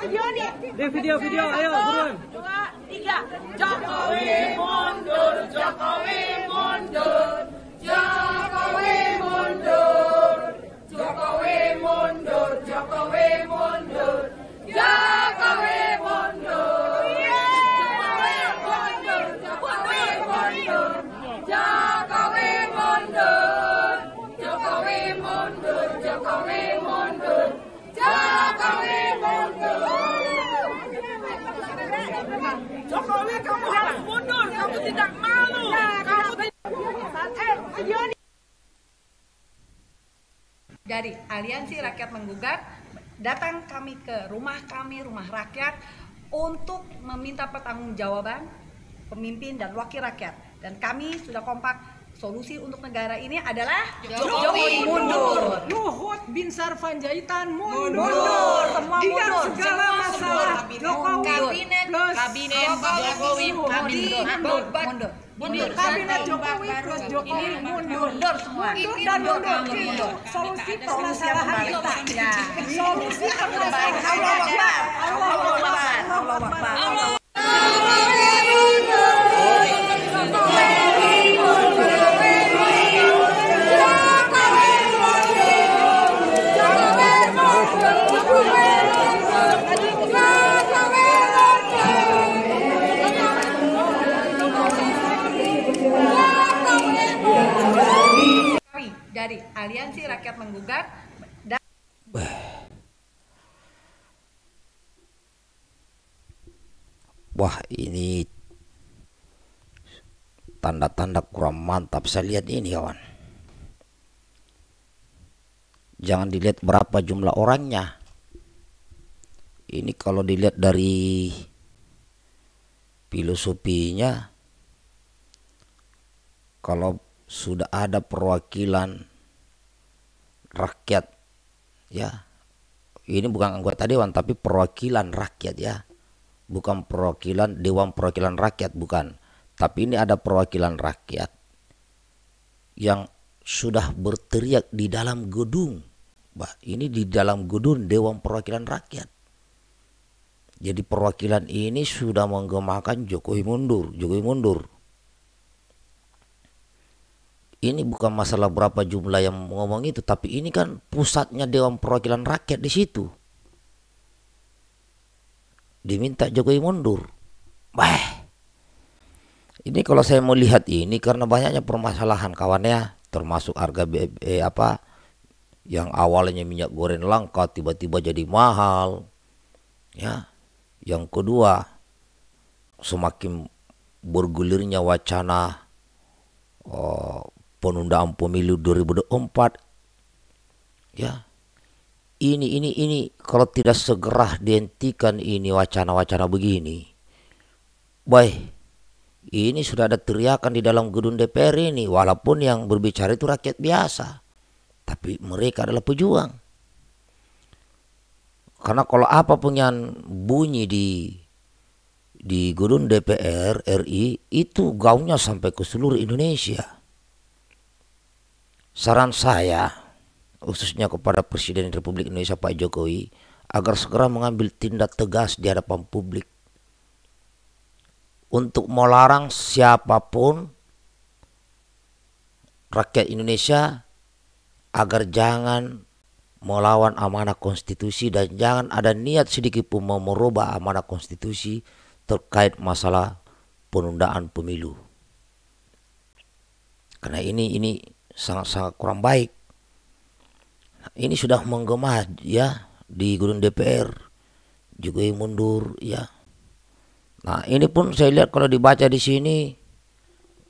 Video, video, video, ayo buruan. Dua, tiga. Jokowi mundur, Jokowi mundur. Jokowi kamu mundur, kamu tidak malu. Dari Aliansi Rakyat Menggugat, datang kami ke rumah kami, rumah rakyat, untuk meminta pertanggungjawaban pemimpin dan wakil rakyat. Dan kami sudah kompak Solusi untuk negara ini adalah Jokowi, Jokowi mundur. Luhut bin Sarpanjaitan mundur. mundur. Semua Dengan mundur. segala Semua masalah mundur. Jokowi kabinet plus kabinet Jokowi mundur. Mundur. mundur. Mundur. Kabinet Jokowi plus Jokowi mundur. Mundur semua. Mundur dan mundur. Itu solusi permasalahan kita. Solusi permasalahan kita. Allah Akbar. Allah Akbar. Allah Akbar. dari Aliansi Rakyat Menggugat dan Wah ini tanda-tanda kurang mantap saya lihat ini kawan jangan dilihat berapa jumlah orangnya ini kalau dilihat dari filosofinya kalau sudah ada perwakilan rakyat ya ini bukan anggota dewan tapi perwakilan rakyat ya bukan perwakilan dewan perwakilan rakyat bukan tapi ini ada perwakilan rakyat yang sudah berteriak di dalam gedung bah ini di dalam gedung dewan perwakilan rakyat jadi perwakilan ini sudah menggemakan Jokowi mundur Jokowi mundur ini bukan masalah berapa jumlah yang ngomong itu, tapi ini kan pusatnya Dewan Perwakilan Rakyat di situ. Diminta Jokowi mundur. Wah, Ini kalau saya mau lihat ini karena banyaknya permasalahan kawannya, termasuk harga eh, apa yang awalnya minyak goreng langka tiba-tiba jadi mahal. Ya. Yang kedua, semakin bergulirnya wacana oh, penundaan pemilu 2024 ya ini ini ini kalau tidak segera dihentikan ini wacana-wacana begini baik ini sudah ada teriakan di dalam gedung DPR ini walaupun yang berbicara itu rakyat biasa tapi mereka adalah pejuang karena kalau apa yang bunyi di di gedung DPR RI itu gaungnya sampai ke seluruh Indonesia Saran saya, khususnya kepada Presiden Republik Indonesia Pak Jokowi, agar segera mengambil tindak tegas di hadapan publik untuk melarang siapapun rakyat Indonesia agar jangan melawan amanah konstitusi dan jangan ada niat sedikit pun mau merubah amanah konstitusi terkait masalah penundaan pemilu. Karena ini ini sangat-sangat kurang baik. Nah, ini sudah menggema ya di gedung DPR. juga yang mundur ya. Nah, ini pun saya lihat kalau dibaca di sini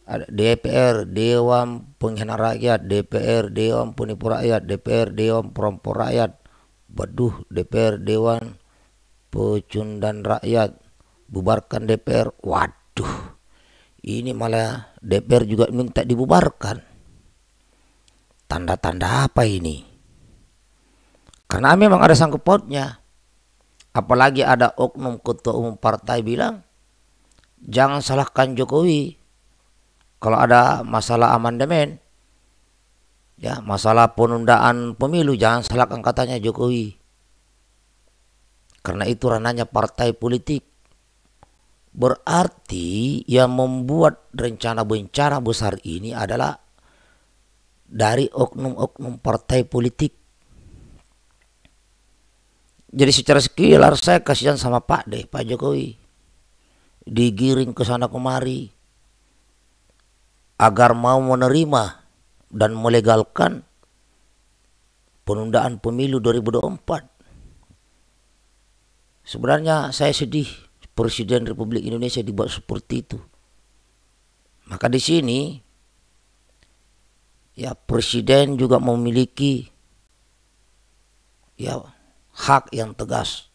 DPR, Dewan Penghina Rakyat, DPR, Dewan Penipu Rakyat, DPR, Dewan Perompok Rakyat, Waduh, DPR, Dewan Pecundan Rakyat, bubarkan DPR. Waduh, ini malah DPR juga minta dibubarkan. Tanda-tanda apa ini? Karena memang ada sangkut pautnya. Apalagi ada oknum ketua umum partai bilang, jangan salahkan Jokowi kalau ada masalah amandemen. Ya, masalah penundaan pemilu jangan salahkan katanya Jokowi. Karena itu ranahnya partai politik. Berarti yang membuat rencana bencana besar ini adalah dari oknum-oknum partai politik. Jadi secara sekilar saya kasihan sama Pak deh, Pak Jokowi. Digiring ke sana kemari agar mau menerima dan melegalkan penundaan pemilu 2024. Sebenarnya saya sedih Presiden Republik Indonesia dibuat seperti itu. Maka di sini ya presiden juga memiliki ya hak yang tegas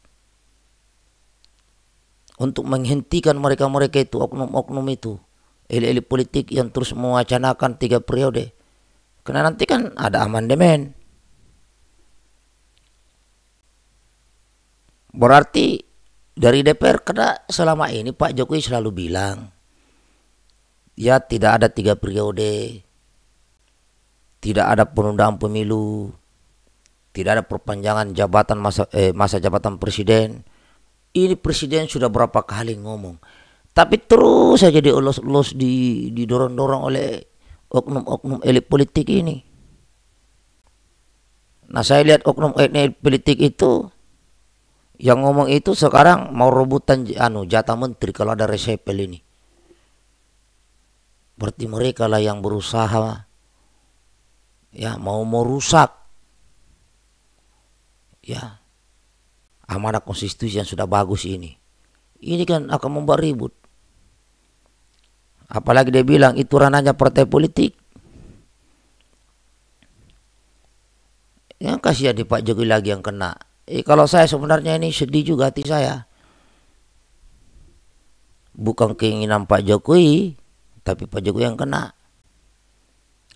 untuk menghentikan mereka-mereka itu oknum-oknum itu elit-elit politik yang terus mewacanakan tiga periode karena nanti kan ada amandemen berarti dari DPR karena selama ini Pak Jokowi selalu bilang ya tidak ada tiga periode tidak ada penundaan pemilu, tidak ada perpanjangan jabatan masa eh, masa jabatan presiden. Ini presiden sudah berapa kali ngomong, tapi terus saja diolos-olos di didorong-dorong oleh oknum-oknum elit politik ini. Nah saya lihat oknum elit politik itu yang ngomong itu sekarang mau rebutan anu jatah menteri kalau ada resepel ini. Berarti mereka lah yang berusaha ya mau mau rusak ya amanah konstitusi yang sudah bagus ini ini kan akan membuat ribut apalagi dia bilang itu ranahnya partai politik yang kasihan di Pak Jokowi lagi yang kena eh, kalau saya sebenarnya ini sedih juga hati saya bukan keinginan Pak Jokowi tapi Pak Jokowi yang kena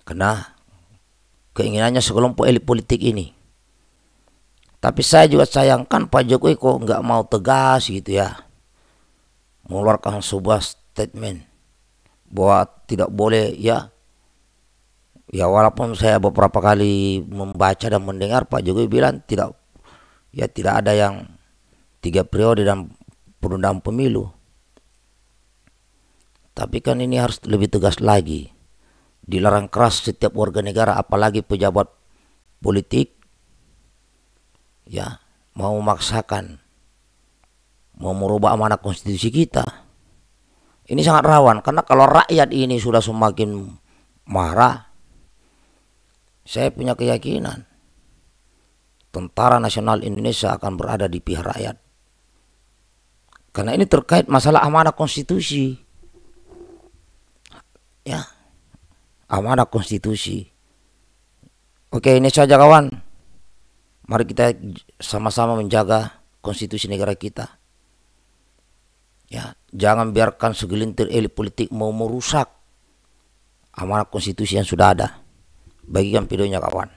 kena keinginannya sekelompok elit politik ini. Tapi saya juga sayangkan Pak Jokowi kok nggak mau tegas gitu ya. Mengeluarkan sebuah statement bahwa tidak boleh ya. Ya walaupun saya beberapa kali membaca dan mendengar Pak Jokowi bilang tidak ya tidak ada yang tiga periode dan penundaan pemilu. Tapi kan ini harus lebih tegas lagi dilarang keras setiap warga negara apalagi pejabat politik ya mau memaksakan mau merubah amanah konstitusi kita ini sangat rawan karena kalau rakyat ini sudah semakin marah saya punya keyakinan tentara nasional Indonesia akan berada di pihak rakyat karena ini terkait masalah amanah konstitusi ya amanah konstitusi. Oke, ini saja kawan. Mari kita sama-sama menjaga konstitusi negara kita. Ya, jangan biarkan segelintir elit politik mau merusak amanah konstitusi yang sudah ada. Bagikan videonya kawan.